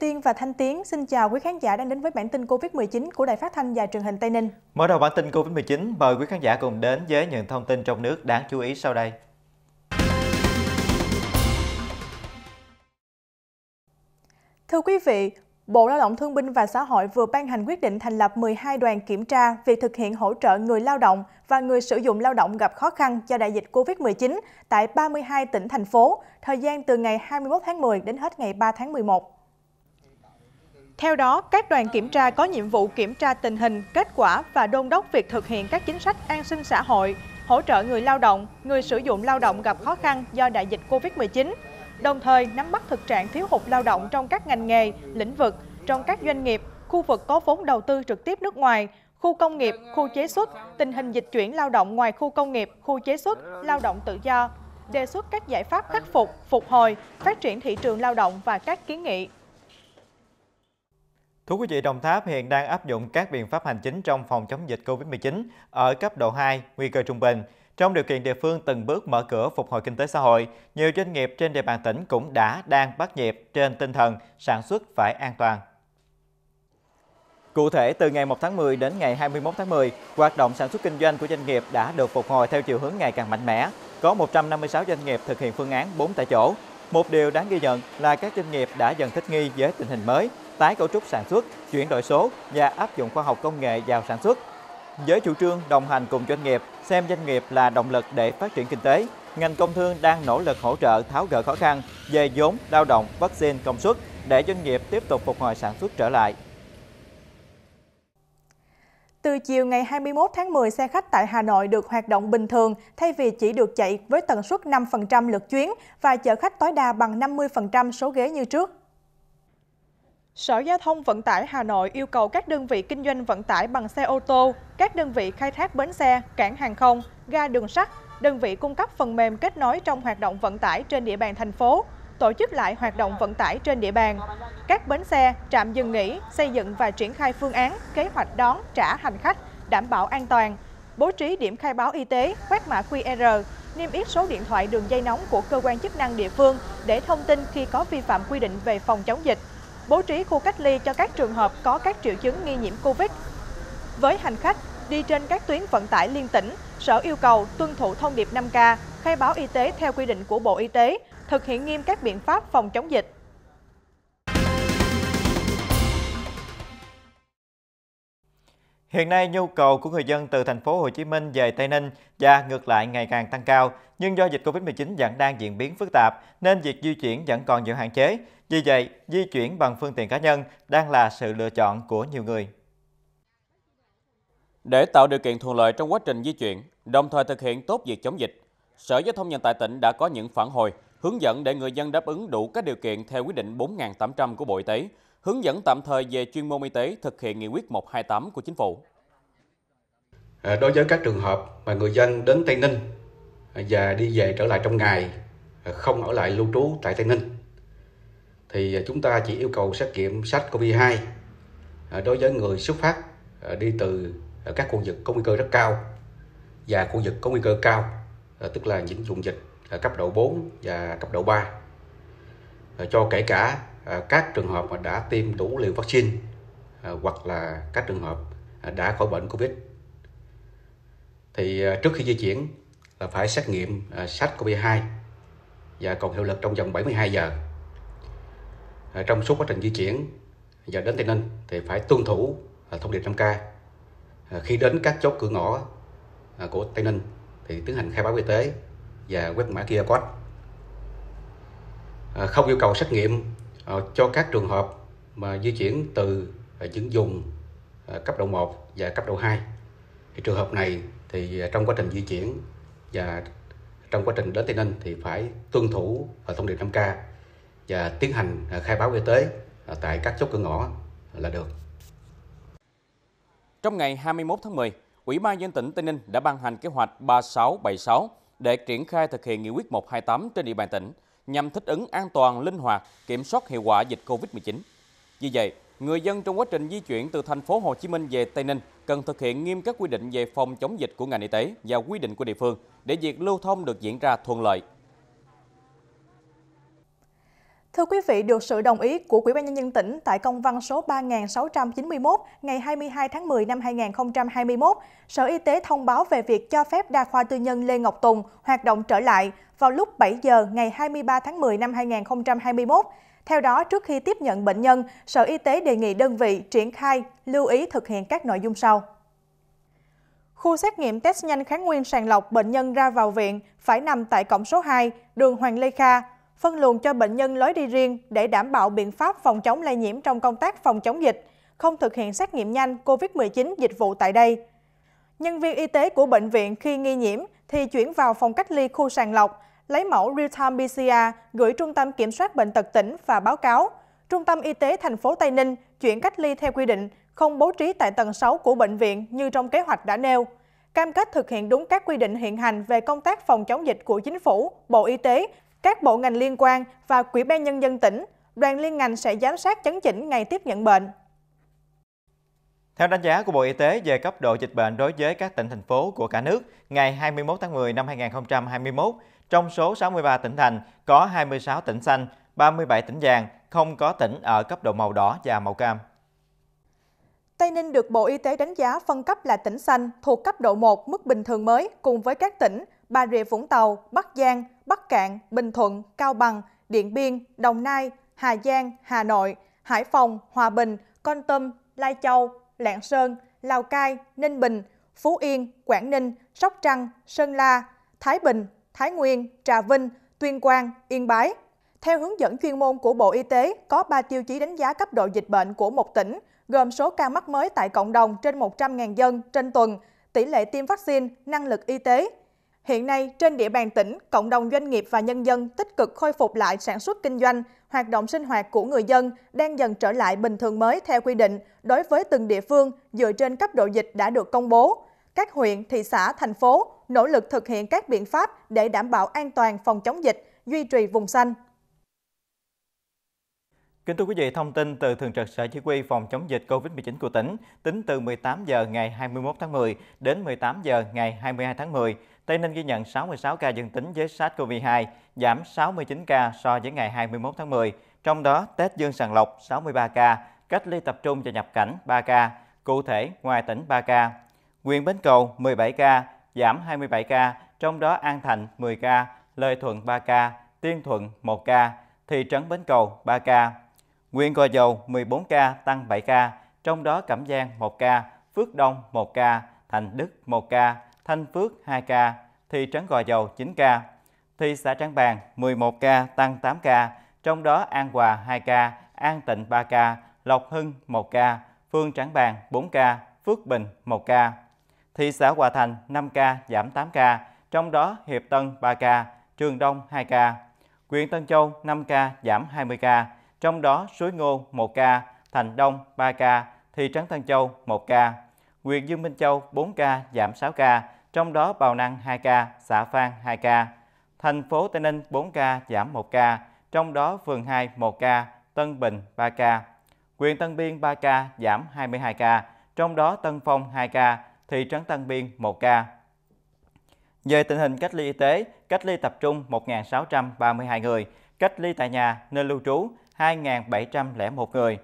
Tiên và Thanh Tiến xin chào quý khán giả đang đến với bản tin Covid-19 của Đài Phát thanh và Truyền hình Tây Ninh. Mở đầu bản tin Covid-19, mời quý khán giả cùng đến với những thông tin trong nước đáng chú ý sau đây. Thưa quý vị, Bộ Lao động Thương binh và Xã hội vừa ban hành quyết định thành lập 12 đoàn kiểm tra việc thực hiện hỗ trợ người lao động và người sử dụng lao động gặp khó khăn do đại dịch COVID-19 tại 32 tỉnh thành phố, thời gian từ ngày 21 tháng 10 đến hết ngày 3 tháng 11. Theo đó, các đoàn kiểm tra có nhiệm vụ kiểm tra tình hình, kết quả và đôn đốc việc thực hiện các chính sách an sinh xã hội, hỗ trợ người lao động, người sử dụng lao động gặp khó khăn do đại dịch Covid-19, đồng thời nắm bắt thực trạng thiếu hụt lao động trong các ngành nghề, lĩnh vực, trong các doanh nghiệp, khu vực có vốn đầu tư trực tiếp nước ngoài, khu công nghiệp, khu chế xuất, tình hình dịch chuyển lao động ngoài khu công nghiệp, khu chế xuất, lao động tự do, đề xuất các giải pháp khắc phục, phục hồi, phát triển thị trường lao động và các kiến nghị Thưa quý vị, Đồng Tháp hiện đang áp dụng các biện pháp hành chính trong phòng chống dịch COVID-19 ở cấp độ 2, nguy cơ trung bình. Trong điều kiện địa phương từng bước mở cửa phục hồi kinh tế xã hội, nhiều doanh nghiệp trên địa bàn tỉnh cũng đã đang bắt nhịp trên tinh thần sản xuất phải an toàn. Cụ thể, từ ngày 1 tháng 10 đến ngày 21 tháng 10, hoạt động sản xuất kinh doanh của doanh nghiệp đã được phục hồi theo chiều hướng ngày càng mạnh mẽ. Có 156 doanh nghiệp thực hiện phương án 4 tại chỗ, một điều đáng ghi nhận là các doanh nghiệp đã dần thích nghi với tình hình mới, tái cấu trúc sản xuất, chuyển đổi số và áp dụng khoa học công nghệ vào sản xuất. Với chủ trương đồng hành cùng doanh nghiệp, xem doanh nghiệp là động lực để phát triển kinh tế, ngành công thương đang nỗ lực hỗ trợ tháo gỡ khó khăn về vốn, lao động, vaccine, công suất để doanh nghiệp tiếp tục phục hồi sản xuất trở lại. Từ chiều ngày 21 tháng 10, xe khách tại Hà Nội được hoạt động bình thường thay vì chỉ được chạy với tần suất 5% lượt chuyến và chở khách tối đa bằng 50% số ghế như trước. Sở Giao thông Vận tải Hà Nội yêu cầu các đơn vị kinh doanh vận tải bằng xe ô tô, các đơn vị khai thác bến xe, cảng hàng không, ga đường sắt, đơn vị cung cấp phần mềm kết nối trong hoạt động vận tải trên địa bàn thành phố tổ chức lại hoạt động vận tải trên địa bàn. Các bến xe, trạm dừng nghỉ xây dựng và triển khai phương án, kế hoạch đón, trả hành khách, đảm bảo an toàn, bố trí điểm khai báo y tế, quét mã QR, niêm yết số điện thoại đường dây nóng của cơ quan chức năng địa phương để thông tin khi có vi phạm quy định về phòng chống dịch, bố trí khu cách ly cho các trường hợp có các triệu chứng nghi nhiễm COVID. Với hành khách đi trên các tuyến vận tải liên tỉnh, Sở yêu cầu tuân thủ thông điệp 5K, khai báo y tế theo quy định của Bộ Y tế, thực hiện nghiêm các biện pháp phòng chống dịch. Hiện nay nhu cầu của người dân từ thành phố Hồ Chí Minh về Tây Ninh và ngược lại ngày càng tăng cao, nhưng do dịch Covid-19 vẫn đang diễn biến phức tạp nên việc di chuyển vẫn còn nhiều hạn chế. Vì vậy, di chuyển bằng phương tiện cá nhân đang là sự lựa chọn của nhiều người. Để tạo điều kiện thuận lợi trong quá trình di chuyển, đồng thời thực hiện tốt việc chống dịch, Sở Giao thông Vận tải tỉnh đã có những phản hồi hướng dẫn để người dân đáp ứng đủ các điều kiện theo quyết định 4.800 của Bộ Y tế, hướng dẫn tạm thời về chuyên môn y tế thực hiện nghị quyết 128 của chính phủ. À, đối với các trường hợp mà người dân đến Tây Ninh à, và đi về trở lại trong ngày, à, không ở lại lưu trú tại Tây Ninh, thì chúng ta chỉ yêu cầu xét nghiệm SARS-CoV-2 đối với người xuất phát đi từ các khu vực có nguy cơ rất cao và khu vực có nguy cơ cao, tức là những vùng dịch ở cấp độ 4 và cấp độ 3 cho kể cả à, các trường hợp mà đã tiêm đủ liều vaccine à, hoặc là các trường hợp à, đã khỏi bệnh Covid thì trước khi di chuyển là phải xét nghiệm SARS-CoV-2 và còn hiệu lực trong vòng 72 giờ trong suốt quá trình di chuyển và đến Tây Ninh thì phải tuân thủ thông điệp 5K khi đến các chốt cửa ngõ của Tây Ninh thì tiến hành khai báo y tế và quét mã QR code à, không yêu cầu xét nghiệm à, cho các trường hợp mà di chuyển từ à, những vùng à, cấp độ 1 và cấp độ 2 thì trường hợp này thì trong quá trình di chuyển và trong quá trình đến Tây Ninh thì phải tuân thủ à, thông điệp 5K và tiến hành khai báo y tế tại các chốt cửa ngõ là được. Trong ngày 21 tháng 10, Ủy ban dân tỉnh Tây Ninh đã ban hành kế hoạch 3676 để triển khai thực hiện nghị quyết 128 trên địa bàn tỉnh nhằm thích ứng an toàn, linh hoạt, kiểm soát hiệu quả dịch COVID-19. Vì vậy, người dân trong quá trình di chuyển từ thành phố Hồ Chí Minh về Tây Ninh cần thực hiện nghiêm các quy định về phòng chống dịch của ngành y tế và quy định của địa phương để việc lưu thông được diễn ra thuận lợi, Thưa quý vị, được sự đồng ý của Ủy ban nhân dân tỉnh tại công văn số 3691 ngày 22 tháng 10 năm 2021, Sở Y tế thông báo về việc cho phép đa khoa tư nhân Lê Ngọc Tùng hoạt động trở lại vào lúc 7 giờ ngày 23 tháng 10 năm 2021. Theo đó, trước khi tiếp nhận bệnh nhân, Sở Y tế đề nghị đơn vị triển khai lưu ý thực hiện các nội dung sau. Khu xét nghiệm test nhanh kháng nguyên sàng lọc bệnh nhân ra vào viện phải nằm tại cổng số 2, đường Hoàng Lê Kha, phân luồng cho bệnh nhân lối đi riêng để đảm bảo biện pháp phòng chống lây nhiễm trong công tác phòng chống dịch, không thực hiện xét nghiệm nhanh COVID-19 dịch vụ tại đây. Nhân viên y tế của bệnh viện khi nghi nhiễm thì chuyển vào phòng cách ly khu sàng lọc, lấy mẫu real-time PCR gửi Trung tâm Kiểm soát Bệnh tật tỉnh và báo cáo. Trung tâm Y tế thành phố Tây Ninh chuyển cách ly theo quy định, không bố trí tại tầng 6 của bệnh viện như trong kế hoạch đã nêu. Cam kết thực hiện đúng các quy định hiện hành về công tác phòng chống dịch của Chính phủ, Bộ Y tế các bộ ngành liên quan và Quỹ ban Nhân dân tỉnh, đoàn liên ngành sẽ giám sát chấn chỉnh ngày tiếp nhận bệnh. Theo đánh giá của Bộ Y tế về cấp độ dịch bệnh đối với các tỉnh thành phố của cả nước, ngày 21 tháng 10 năm 2021, trong số 63 tỉnh thành có 26 tỉnh xanh, 37 tỉnh vàng, không có tỉnh ở cấp độ màu đỏ và màu cam. Tây Ninh được Bộ Y tế đánh giá phân cấp là tỉnh xanh thuộc cấp độ 1 mức bình thường mới cùng với các tỉnh Bà Rịa Vũng Tàu, Bắc Giang, Bắc Cạn, Bình Thuận, Cao Bằng, Điện Biên, Đồng Nai, Hà Giang, Hà Nội, Hải Phòng, Hòa Bình, Con Tâm, Lai Châu, Lạng Sơn, Lào Cai, Ninh Bình, Phú Yên, Quảng Ninh, Sóc Trăng, Sơn La, Thái Bình, Thái Nguyên, Trà Vinh, Tuyên Quang, Yên Bái. Theo hướng dẫn chuyên môn của Bộ Y tế, có 3 tiêu chí đánh giá cấp độ dịch bệnh của một tỉnh, gồm số ca mắc mới tại cộng đồng trên 100.000 dân trên tuần, tỷ lệ tiêm vaccine, năng lực y tế. Hiện nay, trên địa bàn tỉnh, cộng đồng doanh nghiệp và nhân dân tích cực khôi phục lại sản xuất kinh doanh, hoạt động sinh hoạt của người dân đang dần trở lại bình thường mới theo quy định đối với từng địa phương dựa trên cấp độ dịch đã được công bố. Các huyện, thị xã, thành phố nỗ lực thực hiện các biện pháp để đảm bảo an toàn phòng chống dịch, duy trì vùng xanh. Kính thưa quý vị, thông tin từ Thường trực Sở Chỉ huy phòng chống dịch COVID-19 của tỉnh tính từ 18 giờ ngày 21 tháng 10 đến 18 giờ ngày 22 tháng 10, Tây Ninh ghi nhận 66 ca dương tính với SARS-CoV-2, giảm 69 ca so với ngày 21 tháng 10. Trong đó, Tết dương sàng lọc 63 ca, cách ly tập trung và nhập cảnh 3 ca, cụ thể ngoài tỉnh 3 ca. Nguyên Bến Cầu 17 ca, giảm 27 ca, trong đó An Thành 10 ca, Lợi Thuận 3 ca, Tiên Thuận 1 ca, thị trấn Bến Cầu 3 ca. Nguyên Gò Dầu 14 ca, tăng 7 ca, trong đó Cẩm Giang 1 ca, Phước Đông 1 ca, Thành Đức 1 ca, Thanh Phước 2 ca, thị trấn Gò Dầu 9 ca, thị xã Trảng Bàng 11 ca tăng 8 ca, trong đó An Hòa 2 ca, An Tịnh 3 ca, Lộc Hưng 1 ca, Phương Trảng Bàng 4 ca, Phước Bình 1 ca. Thị xã Hòa Thành 5 ca giảm 8 ca, trong đó Hiệp Tân 3 ca, Trường Đông 2 ca. Quyện Tân Châu 5 ca giảm 20 ca, trong đó Suối Ngô 1 ca, Thành Đông 3 ca, thị trấn Tân Châu 1 ca. Quyện Dương Minh Châu 4 ca giảm 6 ca, trong đó Bào Năng 2 ca, xã Phan 2 ca. Thành phố Tây Ninh 4 ca, giảm 1 ca, trong đó phường 2 1 ca, Tân Bình 3 ca. huyện Tân Biên 3 ca, giảm 22 ca, trong đó Tân Phong 2 ca, thị trấn Tân Biên 1 ca. Về tình hình cách ly y tế, cách ly tập trung 1.632 người, cách ly tại nhà nơi lưu trú 2.701 người.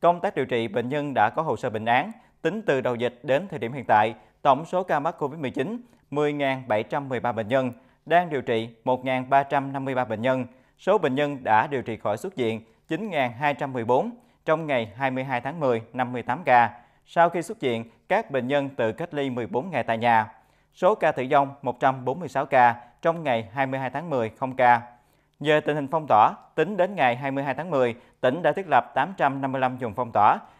Công tác điều trị bệnh nhân đã có hồ sơ bệnh án, Tính từ đầu dịch đến thời điểm hiện tại, tổng số ca mắc COVID-19 10.713 bệnh nhân, đang điều trị 1.353 bệnh nhân. Số bệnh nhân đã điều trị khỏi xuất viện 9.214 trong ngày 22 tháng 10, 58 ca. Sau khi xuất viện, các bệnh nhân tự cách ly 14 ngày tại nhà. Số ca tử vong 146 ca trong ngày 22 tháng 10, 0 ca. Nhờ tình hình phong tỏa, tính đến ngày 22 tháng 10, tỉnh đã thiết lập 855 vùng phong tỏa,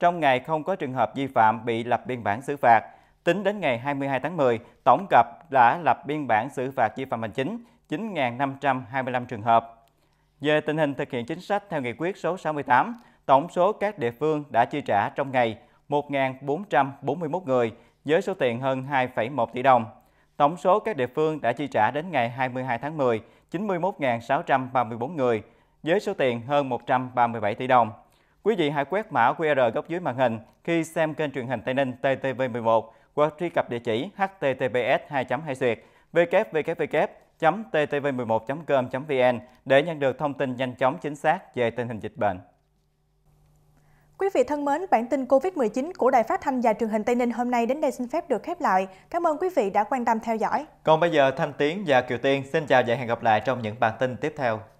Trong ngày không có trường hợp vi phạm bị lập biên bản xử phạt. Tính đến ngày 22 tháng 10, tổng cặp đã lập biên bản xử phạt vi phạm hành chính 9.525 trường hợp. Về tình hình thực hiện chính sách theo nghị quyết số 68, tổng số các địa phương đã chi trả trong ngày 1.441 người với số tiền hơn 2,1 tỷ đồng. Tổng số các địa phương đã chi trả đến ngày 22 tháng 10, 91.634 người với số tiền hơn 137 tỷ đồng. Quý vị hãy quét mã QR góc dưới màn hình khi xem kênh truyền hình Tây Ninh TTV11 hoặc truy cập địa chỉ https 2 2 duyệt www ttv11.com.vn để nhận được thông tin nhanh chóng chính xác về tình hình dịch bệnh. Quý vị thân mến, bản tin COVID-19 của Đài Phát thanh và Truyền hình Tây Ninh hôm nay đến đây xin phép được khép lại. Cảm ơn quý vị đã quan tâm theo dõi. Còn bây giờ Thanh Tiến và Kiều Tiên xin chào và hẹn gặp lại trong những bản tin tiếp theo.